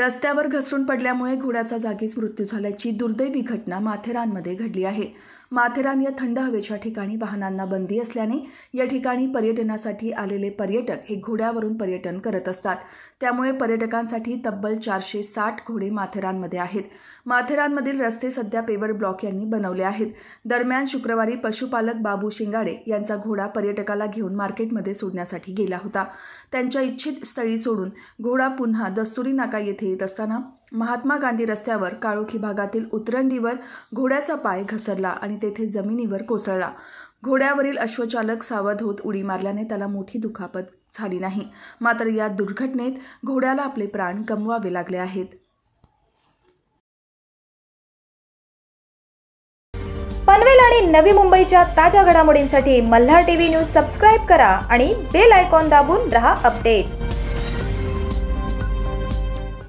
रस्त्यावर घसरून पडल्यामुळे घोड्याचा जागीच मृत्यू झाल्याची दुर्दैवी घटना माथेरानमध्ये घडली आहे माथेरान या थंड हवेच्या ठिकाणी वाहनांना बंदी असल्याने या ठिकाणी पर्यटनासाठी आलेले पर्यटक हे घोड्यावरून पर्यटन करत असतात त्यामुळे पर्यटकांसाठी तब्बल चारशे साठ घोडे माथेरानमध्ये आहेत माथेरानमधील रस्ते सध्या पेवर ब्लॉक यांनी बनवले आहेत दरम्यान शुक्रवारी पशुपालक बाबू शिंगाडे यांचा घोडा पर्यटकाला घेऊन मार्केटमध्ये सोडण्यासाठी गेला होता त्यांच्या इच्छित स्थळी सोडून घोडा पुन्हा दस्तुरी नाका येथे येत असताना महात्मा गांधी रस्त्यावर काळोखी भागातील उतरंडीवर घोड्याचा पाय घसरला आणि आणि तेथे जमिनीवर कोसळला घोड्यावरील अश्वचालक सावध होत उडी मारल्याने त्याला मोठी दुखापत झाली नाही मात्र या दुर्घटनेत घोड्याला आपले प्राण गमवावे लागले आहेत पनवेल आणि नवी मुंबईच्या ताज्या घडामोडींसाठी मल्हार टीव्ही न्यूज सबस्क्राईब करा आणि बेल आयकॉन दाबून रहा अपडेट